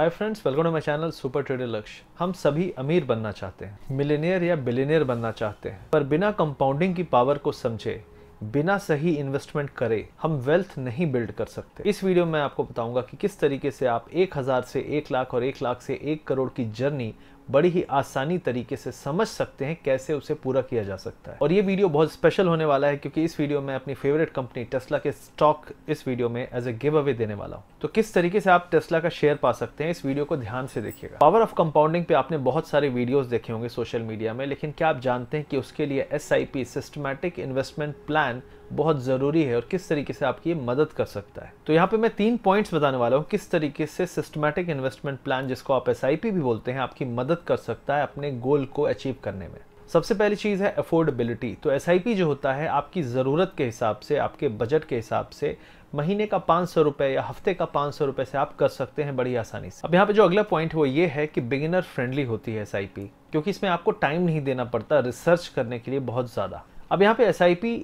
hi friends welcome to my channel super trader Lakshya हम सभी अमीर बनना चाहते हैं मिलेनियर या बिलेनियर बनना चाहते हैं पर बिना कंपाउंडिंग की पावर को समझे बिना सही इन्वेस्टमेंट करे हम वेल्थ नहीं बिल्ड कर सकते इस वीडियो में आपको बताऊंगा कि किस तरीके से आप एक हज़ार से एक लाख और एक लाख से एक करोड़ की जर्नी बड़ी ही आसानी तरीके से समझ सकते हैं कैसे उसे पूरा किया जा सकता है और ये वीडियो बहुत स्पेशल होने वाला है क्योंकि इस वीडियो में अपनी फेवरेट कंपनी टेस्ला के स्टॉक इस वीडियो में एज ए गिव अवे देने वाला हूँ तो किस तरीके से आप टेस्ला का शेयर पा सकते हैं इस वीडियो को ध्यान से देखिएगा पावर ऑफ कंपाउंडिंग पे आपने बहुत सारे वीडियोज देखे होंगे सोशल मीडिया में लेकिन क्या आप जानते हैं कि उसके लिए एस सिस्टमैटिक इन्वेस्टमेंट प्लान बहुत ज़रूरी है और किस तरीके से आपकी ये मदद कर सकता है तो यहाँ पे मैं तीन पॉइंट्स बताने वाला हूँ किस तरीके से सिस्टमैटिक इन्वेस्टमेंट प्लान जिसको आप एस भी बोलते हैं आपकी मदद कर सकता है अपने गोल को अचीव करने में सबसे पहली चीज़ है अफोर्डेबिलिटी तो एस जो होता है आपकी ज़रूरत के हिसाब से आपके बजट के हिसाब से महीने का पाँच सौ रुपये या हफ्ते का पाँच सौ रुपये से आप कर सकते हैं बड़ी आसानी से अब यहाँ पे जो अगला पॉइंट है वो ये है कि बिगिनर फ्रेंडली होती है एस क्योंकि इसमें आपको टाइम नहीं देना पड़ता रिसर्च करने के लिए बहुत ज़्यादा अब यहाँ पे एस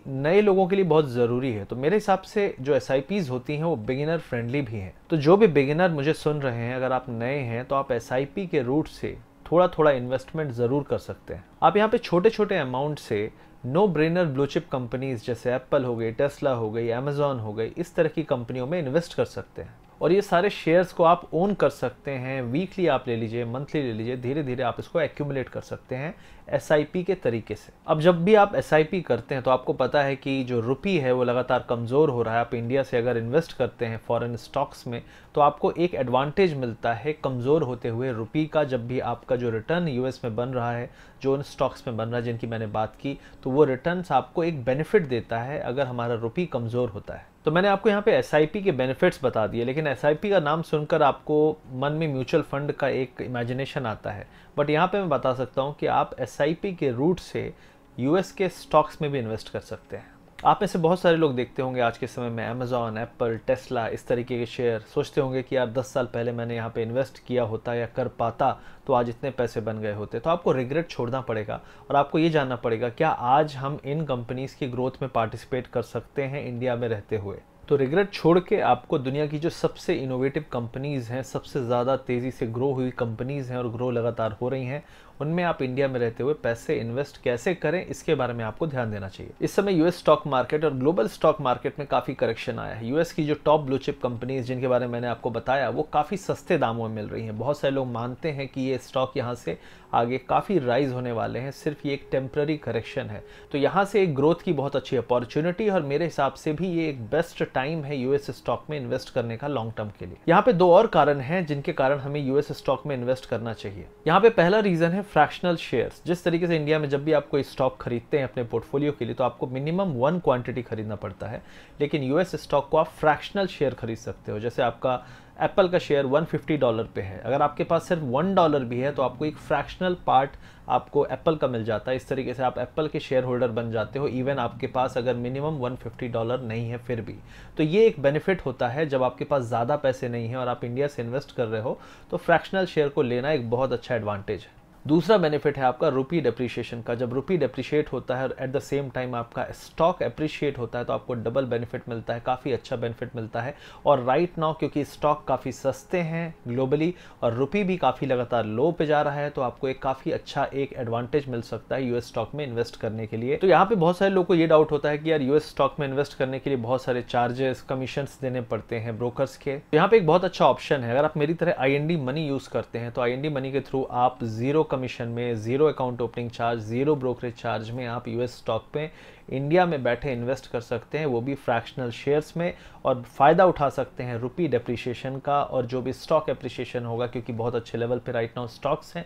नए लोगों के लिए बहुत ज़रूरी है तो मेरे हिसाब से जो एस होती हैं वो बिगिनर फ्रेंडली भी हैं तो जो भी बिगिनर मुझे सुन रहे हैं अगर आप नए हैं तो आप एस के रूट से थोड़ा थोड़ा इन्वेस्टमेंट ज़रूर कर सकते हैं आप यहाँ पे छोटे छोटे अमाउंट से नो ब्रेनर ब्लूचिप कंपनीज जैसे एप्पल हो गई टेस्ला हो गई अमेजोन हो गई इस तरह की कंपनियों में इन्वेस्ट कर सकते हैं और ये सारे शेयर्स को आप ओन कर सकते हैं वीकली आप ले लीजिए मंथली ले लीजिए धीरे धीरे आप इसको एक्यूमुलेट कर सकते हैं एस के तरीके से अब जब भी आप एस करते हैं तो आपको पता है कि जो रुपी है वो लगातार कमज़ोर हो रहा है आप इंडिया से अगर इन्वेस्ट करते हैं फॉरेन स्टॉक्स में तो आपको एक एडवांटेज मिलता है कमज़ोर होते हुए रुपी का जब भी आपका जो रिटर्न यूएस में बन रहा है जो उन स्टॉक्स में बन रहा है जिनकी मैंने बात की तो वो रिटर्न आपको एक बेनिफिट देता है अगर हमारा रुपी कमज़ोर होता है तो मैंने आपको यहाँ पे एस के बेनिफिट्स बता दिए लेकिन एस का नाम सुनकर आपको मन में म्यूचुअल फ़ंड का एक इमेजिनेशन आता है बट यहाँ पे मैं बता सकता हूँ कि आप एस के रूट से यूएस के स्टॉक्स में भी इन्वेस्ट कर सकते हैं आप में से बहुत सारे लोग देखते होंगे आज के समय में अमेजोन एप्पल टेस्ला इस तरीके के शेयर सोचते होंगे कि यार 10 साल पहले मैंने यहाँ पे इन्वेस्ट किया होता या कर पाता तो आज इतने पैसे बन गए होते तो आपको रिग्रेट छोड़ना पड़ेगा और आपको ये जानना पड़ेगा क्या आज हम इन कंपनीज़ की ग्रोथ में पार्टिसिपेट कर सकते हैं इंडिया में रहते हुए तो रिग्रेट छोड़ के आपको दुनिया की जो सबसे इनोवेटिव कंपनीज़ हैं सबसे ज़्यादा तेज़ी से ग्रो हुई कंपनीज़ हैं और ग्रो लगातार हो रही हैं उनमें आप इंडिया में रहते हुए पैसे इन्वेस्ट कैसे करें इसके बारे में आपको ध्यान देना चाहिए इस समय यूएस स्टॉक मार्केट और ग्लोबल स्टॉक मार्केट में काफ़ी करेक्शन आया है यूएस की जो टॉप ब्लू चिप कंपनीज जिनके बारे में मैंने आपको बताया वो काफ़ी सस्ते दामों में मिल रही हैं बहुत सारे लोग मानते हैं कि ये स्टॉक यहाँ से आगे काफ़ी राइज होने वाले हैं सिर्फ ये एक टेम्प्ररी करेक्शन है तो यहाँ से एक ग्रोथ की बहुत अच्छी अपॉर्चुनिटी और मेरे हिसाब से भी ये एक बेस्ट टाइम है यूएस स्टॉक में इन्वेस्ट करने का लॉन्ग टर्म के लिए यहाँ पे दो और कारण हैं जिनके कारण हमें यूएस स्टॉक में इन्वेस्ट करना चाहिए यहाँ पे पहला रीजन है फ्रैक्शनल शेयर जिस तरीके से इंडिया में जब भी आप कोई स्टॉक खरीदते हैं अपने पोर्टफोलियो के लिए तो आपको मिनिमम वन क्वांटिटी खरीदना पड़ता है लेकिन यूएस स्टॉक को आप फ्रैक्शनल शेयर खरीद सकते हो जैसे आपका एप्पल का शेयर 150 डॉलर पे है अगर आपके पास सिर्फ वन डॉलर भी है तो आपको एक फ्रैक्शनल पार्ट आपको एप्पल का मिल जाता है इस तरीके से आप एप्पल के शेयर होल्डर बन जाते हो इवन आपके पास अगर मिनिमम 150 डॉलर नहीं है फिर भी तो ये एक बेनिफिट होता है जब आपके पास ज़्यादा पैसे नहीं है और आप इंडिया से इन्वेस्ट कर रहे हो तो फ्रैक्शनल शेयर को लेना एक बहुत अच्छा एडवांटेज है दूसरा बेनिफिट है आपका रुपी डिप्रिशिएशन का जब रुपी डेप्रीशिएट होता है और एट द सेम टाइम आपका स्टॉक अप्रिशिएट होता है तो आपको डबल बेनिफिट मिलता है काफ़ी अच्छा बेनिफिट मिलता है और राइट नाउ क्योंकि स्टॉक काफ़ी सस्ते हैं ग्लोबली और रुपी भी काफ़ी लगातार लो पे जा रहा है तो आपको एक काफ़ी अच्छा एक एडवांटेज मिल सकता है यूएस स्टॉक में इन्वेस्ट करने के लिए तो यहाँ पे बहुत सारे लोग को ये डाउट होता है कि यार यूएस स्टॉक में इन्वेस्ट करने के लिए बहुत सारे चार्जेस कमीशन देने पड़ते हैं ब्रोकर्स के तो यहाँ पे एक बहुत अच्छा ऑप्शन है अगर आप मेरी तरह आई मनी यूज़ करते हैं तो आई मनी के थ्रू आप जीरो कमीशन में zero account opening charge zero brokerage charge में आप यूएस स्टॉक पे इंडिया में बैठे इन्वेस्ट कर सकते हैं वो भी फ्रैक्शनल शेयर्स में और फ़ायदा उठा सकते हैं रुपी डेप्रिशिएशन का और जो भी स्टॉक एप्रिशिएशन होगा क्योंकि बहुत अच्छे लेवल पे राइट नाउ स्टॉक्स हैं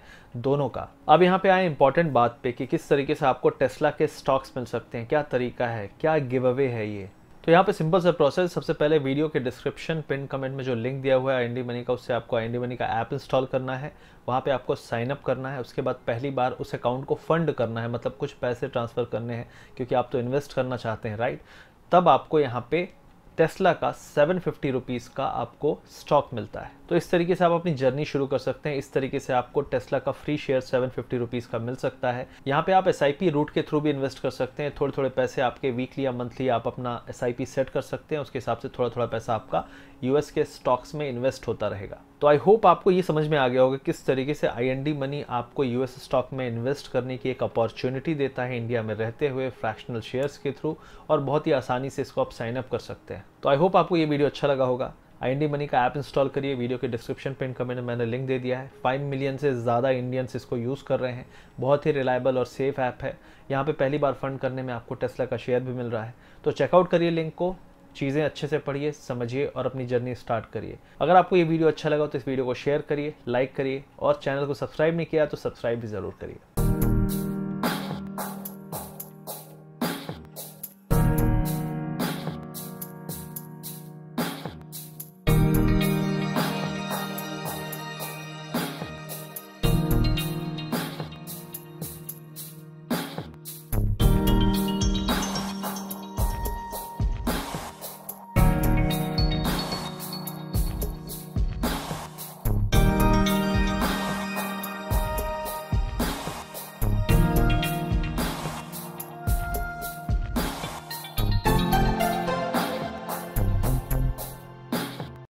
दोनों का अब यहाँ पे आए इंपॉर्टेंट बात पे कि किस तरीके से आपको टेस्ला के स्टॉक्स मिल सकते हैं क्या तरीका है क्या गिव अवे है ये तो यहाँ पे सिंपल सा प्रोसेस सबसे पहले वीडियो के डिस्क्रिप्शन पिन कमेंट में जो लिंक दिया हुआ है आई मनी का उससे आपको आई मनी का ऐप इंस्टॉल करना है वहाँ पे आपको साइन अप करना है उसके बाद पहली बार उस अकाउंट को फंड करना है मतलब कुछ पैसे ट्रांसफ़र करने हैं क्योंकि आप तो इन्वेस्ट करना चाहते हैं राइट तब आपको यहाँ पे टेस्ला का सेवन फिफ्टी रुपीज़ का आपको स्टॉक मिलता है तो इस तरीके से आप अपनी जर्नी शुरू कर सकते हैं इस तरीके से आपको टेस्ला का free share seven fifty rupees का मिल सकता है यहाँ पे आप एस रूट के थ्रू भी इन्वेस्ट कर सकते हैं थोड़े थोड़े पैसे आपके वीकली या मंथली आप अपना एस सेट कर सकते हैं उसके हिसाब से थोड़ा थोड़ा पैसा आपका यूएस के स्टॉक्स में इन्वेस्ट होता रहेगा तो आई होप आपको ये समझ में आ गया होगा किस तरीके से डी मनी आपको यूएस स्टॉक में इन्वेस्ट करने की एक अपॉर्चुनिटी देता है इंडिया में रहते हुए फ्रैक्शनल शेयर्स के थ्रू और बहुत ही आसानी से इसको आप साइन अप कर सकते हैं तो आई होप आपको ये वीडियो अच्छा लगा होगा आई मनी का ऐप इंस्टॉल करिए वीडियो के डिस्क्रिप्शन पे इनका मैंने मैंने लिंक दे दिया है फाइव मिलियन से ज़्यादा इंडियंस इसको यूज़ कर रहे हैं बहुत ही रिलायबल और सेफ ऐप है यहाँ पे पहली बार फंड करने में आपको टेस्ला का शेयर भी मिल रहा है तो चेकआउट करिए लिंक को चीज़ें अच्छे से पढ़िए समझिए और अपनी जर्नी स्टार्ट करिए अगर आपको ये वीडियो अच्छा लगा तो इस वीडियो को शेयर करिए लाइक करिए और चैनल को सब्सक्राइब नहीं किया तो सब्सक्राइब भी ज़रूर करिए